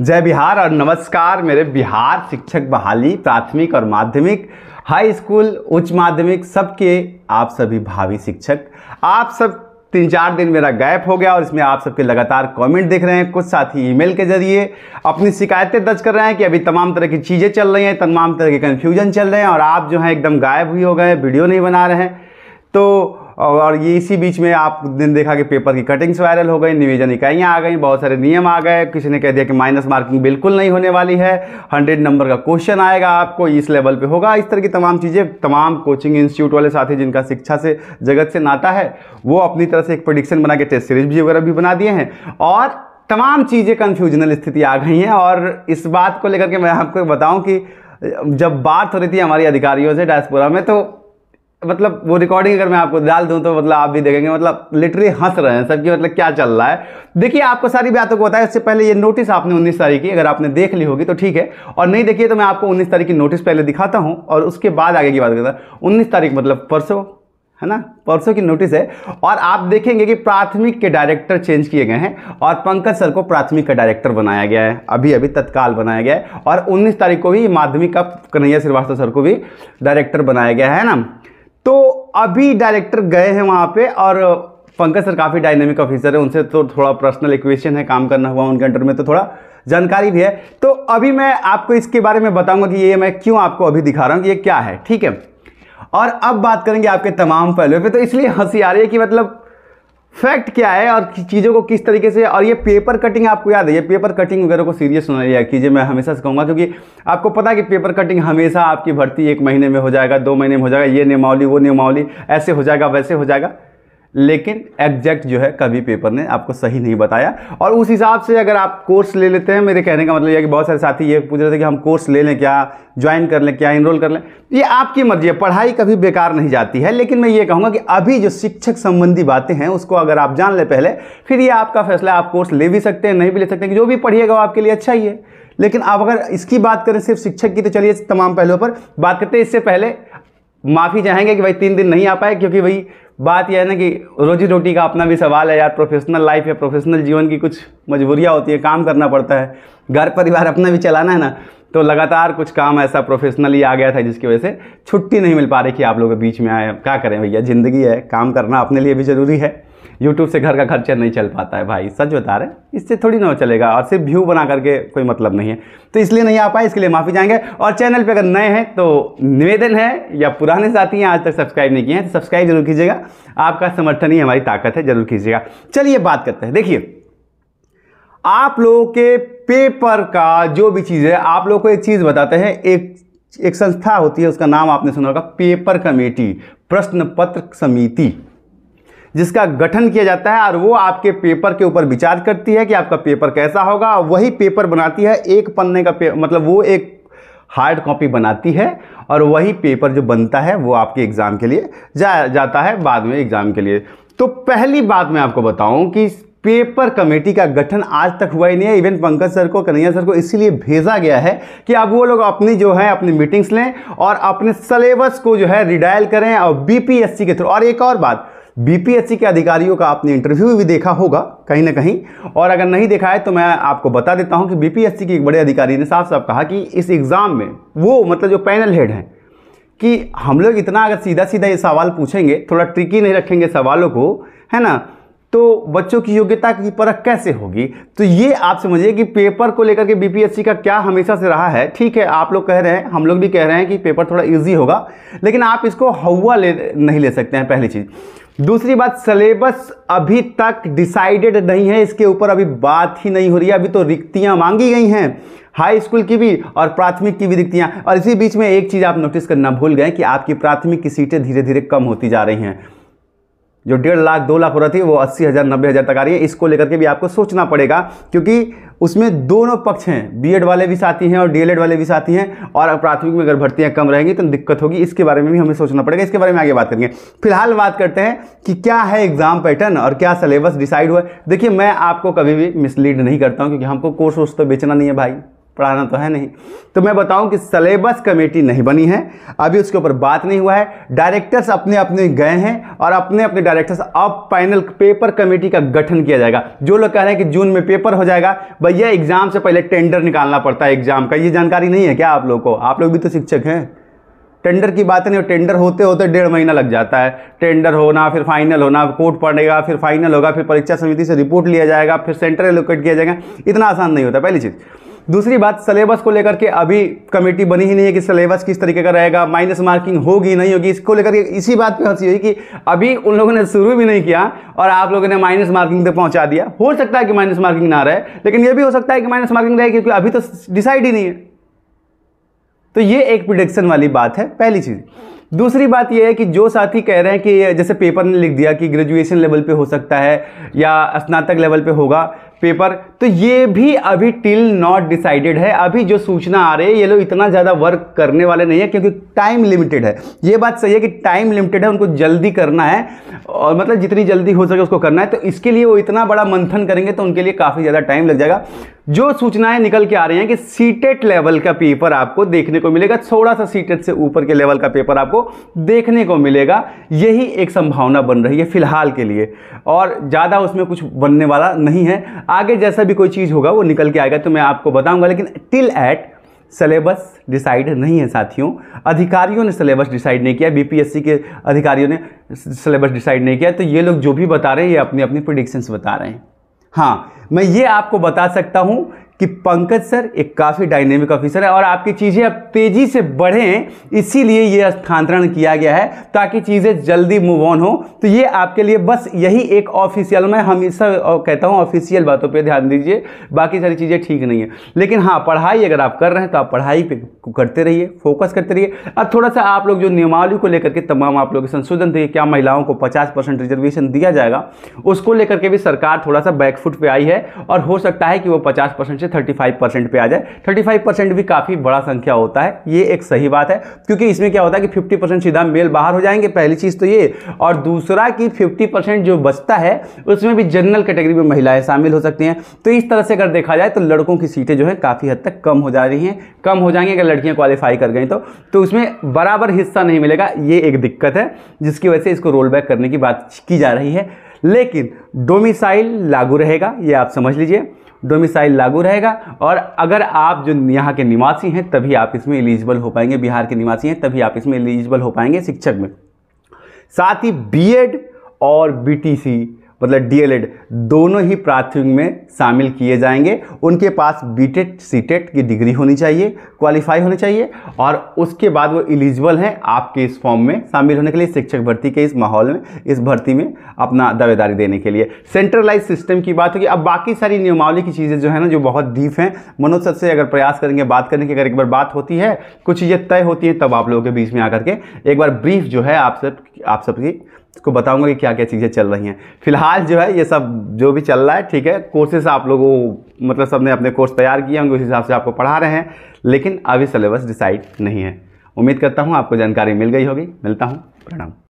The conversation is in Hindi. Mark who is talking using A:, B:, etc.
A: जय बिहार और नमस्कार मेरे बिहार शिक्षक बहाली प्राथमिक और माध्यमिक हाई स्कूल उच्च माध्यमिक सबके आप सभी भावी शिक्षक आप सब तीन चार दिन मेरा गैप हो गया और इसमें आप सबके लगातार कमेंट देख रहे हैं कुछ साथी ईमेल के जरिए अपनी शिकायतें दर्ज कर रहे हैं कि अभी तमाम तरह की चीज़ें चल रही हैं तमाम तरह के कन्फ्यूजन चल रहे हैं और आप जो हैं एकदम गायब हुई हो गए वीडियो नहीं बना रहे हैं तो और ये इसी बीच में आप दिन देखा कि पेपर की कटिंग्स वायरल हो गई निवेदन इकाइयाँ आ गई बहुत सारे नियम आ गए किसी ने कह दिया कि माइनस मार्किंग बिल्कुल नहीं होने वाली है हंड्रेड नंबर का क्वेश्चन आएगा आपको इस लेवल पर होगा इस तरह की तमाम चीज़ें तमाम कोचिंग इंस्टीट्यूट वाले साथी जिनका शिक्षा से जगत से नाता है वो अपनी तरह से एक प्रोडिक्शन बना के टेस्ट सीरीज भी वगैरह भी बना दिए हैं और तमाम चीज़ें कन्फ्यूजनल स्थिति आ गई हैं और इस बात को लेकर के मैं आपको बताऊं कि जब बात हो रही थी हमारे अधिकारियों से डायस्पोरा में तो मतलब वो रिकॉर्डिंग अगर मैं आपको डाल दूं तो मतलब आप भी देखेंगे मतलब लिटरली हंस रहे हैं सबकी मतलब क्या चल रहा है देखिए आपको सारी बातों को बताया इससे पहले ये नोटिस आपने उन्नीस तारीख की अगर आपने देख ली होगी तो ठीक है और नहीं देखिए तो मैं आपको उन्नीस तारीख की नोटिस पहले दिखाता हूँ और उसके बाद आगे की बात करता हूँ उन्नीस तारीख मतलब परसों है ना परसों की नोटिस है और आप देखेंगे कि प्राथमिक के डायरेक्टर चेंज किए गए हैं और पंकज सर को प्राथमिक का डायरेक्टर बनाया गया है अभी अभी तत्काल बनाया गया है और 19 तारीख को भी माध्यमिक का कन्हैया श्रीवास्तव सर को भी डायरेक्टर बनाया गया है ना तो अभी डायरेक्टर गए हैं वहाँ पे और पंकज सर काफ़ी डायनेमिक ऑफिसर है उनसे तो थोड़ा पर्सनल इक्वेशन है काम करना हुआ उनके अंडर में तो थोड़ा जानकारी भी है तो अभी मैं आपको इसके बारे में बताऊंगा कि ये मैं क्यों आपको अभी दिखा रहा हूँ ये क्या है ठीक है और अब बात करेंगे आपके तमाम पहलुओं पे तो इसलिए हंसी आ रही है कि मतलब फैक्ट क्या है और चीज़ों को किस तरीके से और ये पेपर कटिंग आपको याद है ये पेपर कटिंग वगैरह को सीरियस होना लिया कीजिए मैं हमेशा से कहूँगा क्योंकि आपको पता है कि पेपर कटिंग हमेशा आपकी भर्ती एक महीने में हो जाएगा दो महीने में हो जाएगा ये नियमावली वो नियमावली ऐसे हो जाएगा वैसे हो जाएगा लेकिन एग्जैक्ट जो है कभी पेपर ने आपको सही नहीं बताया और उस हिसाब से अगर आप कोर्स ले लेते हैं मेरे कहने का मतलब यह कि बहुत सारे साथी ये पूछ रहे थे कि हम कोर्स ले लें क्या ज्वाइन कर लें क्या इनरोल कर लें ये आपकी मर्ज़ी है पढ़ाई कभी बेकार नहीं जाती है लेकिन मैं ये कहूँगा कि अभी जो शिक्षक संबंधी बातें हैं उसको अगर आप जान लें पहले फिर ये आपका फैसला आप कोर्स ले भी सकते हैं नहीं भी ले सकते हैं जो भी पढ़िएगा वो आपके लिए अच्छा ही है लेकिन आप अगर इसकी बात करें सिर्फ शिक्षक की तो चलिए तमाम पहलुओं पर बात करते हैं इससे पहले माफ़ी चाहेंगे कि भाई तीन दिन नहीं आ पाए क्योंकि भाई बात यह है ना कि रोजी रोटी का अपना भी सवाल है यार प्रोफेशनल लाइफ है प्रोफेशनल जीवन की कुछ मजबूरियाँ होती है काम करना पड़ता है घर परिवार अपना भी चलाना है ना तो लगातार कुछ काम ऐसा प्रोफेशनली आ गया था जिसकी वजह से छुट्टी नहीं मिल पा रही कि आप लोगों के बीच में आए क्या करें भैया ज़िंदगी है काम करना अपने लिए भी ज़रूरी है यूट्यूब से घर का खर्चा नहीं चल पाता है भाई सच बता रहे इससे थोड़ी ना चलेगा और सिर्फ व्यू बना करके कोई मतलब नहीं है तो इसलिए नहीं आ पाए इसके लिए माफ़ी जाएंगे और चैनल पर अगर नए हैं तो निवेदन है या पुराने साथी हैं आज तक सब्सक्राइब नहीं किए हैं तो सब्सक्राइब जरूर कीजिएगा आपका समर्थन ही हमारी ताकत है जरूर कीजिएगा चलिए बात करते हैं देखिए आप लोगों के पेपर का जो भी चीज़ है आप लोग को एक चीज़ बताते हैं एक एक संस्था होती है उसका नाम आपने सुना होगा पेपर कमेटी प्रश्न पत्र समिति जिसका गठन किया जाता है और वो आपके पेपर के ऊपर विचार करती है कि आपका पेपर कैसा होगा वही पेपर बनाती है एक पन्ने का पे मतलब वो एक हार्ड कॉपी बनाती है और वही पेपर जो बनता है वो आपके एग्ज़ाम के लिए जा जाता है बाद में एग्ज़ाम के लिए तो पहली बात मैं आपको बताऊं कि पेपर कमेटी का गठन आज तक हुआ ही नहीं है इवन पंकज सर को कन्हैया सर को इसीलिए भेजा गया है कि अब वो लोग अपनी जो है अपनी मीटिंग्स लें और अपने सलेबस को जो है रिडायल करें और बीपीएससी के थ्रू और एक और बात बीपीएससी के अधिकारियों का आपने इंटरव्यू भी देखा होगा कहीं ना कहीं और अगर नहीं देखा है तो मैं आपको बता देता हूँ कि बीपीएससी के एक बड़े अधिकारी ने साफ साफ कहा कि इस एग्ज़ाम में वो मतलब जो पैनल हेड हैं कि हम लोग इतना अगर सीधा सीधा ये सवाल पूछेंगे थोड़ा ट्रिकी नहीं रखेंगे सवालों को है ना तो बच्चों की योग्यता की परख कैसे होगी तो ये आप समझिए कि पेपर को लेकर के बीपीएससी का क्या हमेशा से रहा है ठीक है आप लोग कह रहे हैं हम लोग भी कह रहे हैं कि पेपर थोड़ा इजी होगा लेकिन आप इसको हवा ले नहीं ले सकते हैं पहली चीज़ दूसरी बात सिलेबस अभी तक डिसाइडेड नहीं है इसके ऊपर अभी बात ही नहीं हो रही है अभी तो रिक्तियां मांगी गई हैं हाई स्कूल की भी और प्राथमिक की भी रिक्तियाँ और इसी बीच में एक चीज़ आप नोटिस करना भूल गए कि आपकी प्राथमिक की सीटें धीरे धीरे कम होती जा रही हैं जो डेढ़ लाख दो लाख हो रहा थी वो अस्सी हज़ार नब्बे हज़ार तक आ रही है इसको लेकर के भी आपको सोचना पड़ेगा क्योंकि उसमें दोनों पक्ष हैं बीएड वाले भी साथी हैं और डीएलएड वाले भी साथी हैं और प्राथमिक में अगर भर्तियाँ कम रहेंगी तो दिक्कत होगी इसके बारे में भी हमें सोचना पड़ेगा इसके बारे में आगे बात करेंगे फिलहाल बात करते हैं कि क्या है एग्ज़ाम पैटर्न और क्या सिलेबस डिसाइड हुआ है देखिए मैं आपको कभी भी मिसलीड नहीं करता हूँ क्योंकि हमको कोर्स वोर्स तो बेचना नहीं है भाई पढ़ाना तो है नहीं तो मैं बताऊं कि सलेबस कमेटी नहीं बनी है अभी उसके ऊपर बात नहीं हुआ है डायरेक्टर्स अपने अपने गए हैं और अपने अपने डायरेक्टर्स अब फाइनल पेपर कमेटी का गठन किया जाएगा जो लोग कह रहे हैं कि जून में पेपर हो जाएगा भैया एग्जाम से पहले टेंडर निकालना पड़ता है एग्जाम का ये जानकारी नहीं है क्या आप लोग को आप लोग भी तो शिक्षक हैं टेंडर की बात नहीं हो टेंडर होते होते डेढ़ महीना लग जाता है टेंडर होना फिर फाइनल होना कोर्ट पड़ेगा फिर फाइनल होगा फिर परीक्षा समिति से रिपोर्ट लिया जाएगा फिर सेंटर एलोकेट किया जाएगा इतना आसान नहीं होता पहली चीज़ दूसरी बात सलेबस को लेकर के अभी कमेटी बनी ही नहीं है कि सलेबस किस तरीके का रहेगा माइनस मार्किंग होगी नहीं होगी इसको लेकर के इसी बात पे हंसी हुई कि अभी उन लोगों ने शुरू भी नहीं किया और आप लोगों ने माइनस मार्किंग तक पहुंचा दिया हो सकता है कि माइनस मार्किंग ना रहे लेकिन यह भी हो सकता है कि माइनस मार्किंग रहे क्योंकि अभी तो डिसाइड ही नहीं है तो ये एक प्रिडिक्शन वाली बात है पहली चीज़ दूसरी बात यह है कि जो साथी कह रहे हैं कि जैसे पेपर ने लिख दिया कि ग्रेजुएशन लेवल पे हो सकता है या स्नातक लेवल पे होगा पेपर तो ये भी अभी टिल नॉट डिसाइडेड है अभी जो सूचना आ रही है ये लोग इतना ज़्यादा वर्क करने वाले नहीं है क्योंकि टाइम लिमिटेड है ये बात सही है कि टाइम लिमिटेड है उनको जल्दी करना है और मतलब जितनी जल्दी हो सके उसको करना है तो इसके लिए वो इतना बड़ा मंथन करेंगे तो उनके लिए काफ़ी ज़्यादा टाइम लग जाएगा जो सूचनाएं निकल के आ रही हैं कि सीटेट लेवल का पेपर आपको देखने को मिलेगा थोड़ा सा सीटेट से ऊपर के लेवल का पेपर आपको देखने को मिलेगा यही एक संभावना बन रही है फिलहाल के लिए और ज़्यादा उसमें कुछ बनने वाला नहीं है आगे जैसा भी कोई चीज़ होगा वो निकल के आएगा तो मैं आपको बताऊंगा लेकिन टिल एट सिलेबस डिसाइड नहीं है साथियों अधिकारियों ने सिलेबस डिसाइड नहीं किया बीपीएससी के अधिकारियों ने सिलेबस डिसाइड नहीं किया तो ये लोग जो भी बता रहे हैं ये अपनी अपनी प्रिडिक्शंस बता रहे हैं हाँ मैं ये आपको बता सकता हूँ कि पंकज सर एक काफ़ी डायनेमिक ऑफिसर है और आपकी चीज़ें अब तेज़ी से बढ़ें इसीलिए ये स्थानांतरण किया गया है ताकि चीज़ें जल्दी मूव ऑन हो तो ये आपके लिए बस यही एक ऑफिशियल मैं हमेशा कहता हूँ ऑफिशियल बातों पर ध्यान दीजिए बाकी सारी चीज़ें ठीक नहीं है लेकिन हाँ पढ़ाई अगर आप कर रहे हैं तो आप पढ़ाई पर करते रहिए फोकस करते रहिए अब थोड़ा सा आप लोग जो नियमावली को लेकर के तमाम आप लोग संशोधन थे क्या महिलाओं को पचास परसेंट रिजर्वेशन दिया जाएगा उसको लेकर के भी सरकार थोड़ा सा बैकफुट पर आई है और हो सकता है कि वो पचास परसेंट से 35 परसेंट पर आ जाए 35 परसेंट भी काफ़ी बड़ा संख्या होता है ये एक सही बात है क्योंकि इसमें क्या होता है कि 50 परसेंट सीधा मेल बाहर हो जाएंगे पहली चीज़ तो ये और दूसरा कि 50 परसेंट जो बचता है उसमें भी जनरल कैटेगरी में महिलाएं शामिल हो सकती हैं तो इस तरह से अगर देखा जाए तो लड़कों की सीटें जो है काफ़ी हद तक कम हो जा रही हैं कम हो जाएंगी अगर लड़कियाँ क्वालिफाई कर गई तो, तो उसमें बराबर हिस्सा नहीं मिलेगा ये एक दिक्कत है जिसकी वजह से इसको रोल बैक करने की बात की जा रही है लेकिन डोमिसाइल लागू रहेगा ये आप समझ लीजिए डोमिसाइल लागू रहेगा और अगर आप जो यहाँ के निवासी हैं तभी आप इसमें एलिजिबल हो पाएंगे बिहार के निवासी हैं तभी आप इसमें एलिजिबल हो पाएंगे शिक्षक में साथ ही बीएड और बीटीसी मतलब डीएलएड दोनों ही प्राथमिक में शामिल किए जाएंगे उनके पास बीटेड सीटेट e e की डिग्री होनी चाहिए क्वालिफाई होनी चाहिए और उसके बाद वो इलिजिबल हैं आपके इस फॉर्म में शामिल होने के लिए शिक्षक भर्ती के इस माहौल में इस भर्ती में अपना दावेदारी देने के लिए सेंट्रलाइज सिस्टम की बात होगी अब बाकी सारी नियमावली की चीज़ें जो है ना जो बहुत डीप हैं मनोज सर से अगर प्रयास करेंगे बात करने की अगर एक बार बात होती है कुछ चीज़ें तय होती हैं तब आप लोगों के बीच में आकर के एक बार ब्रीफ जो है आप सब आप सबकी को बताऊंगा कि क्या क्या चीज़ें चल रही हैं फिलहाल जो है ये सब जो भी चल रहा है ठीक है कोर्सेस आप लोगों मतलब सबने अपने कोर्स तैयार किए होंगे उस हिसाब से आपको पढ़ा रहे हैं लेकिन अभी सिलेबस डिसाइड नहीं है उम्मीद करता हूँ आपको जानकारी मिल गई होगी मिलता हूँ प्रणाम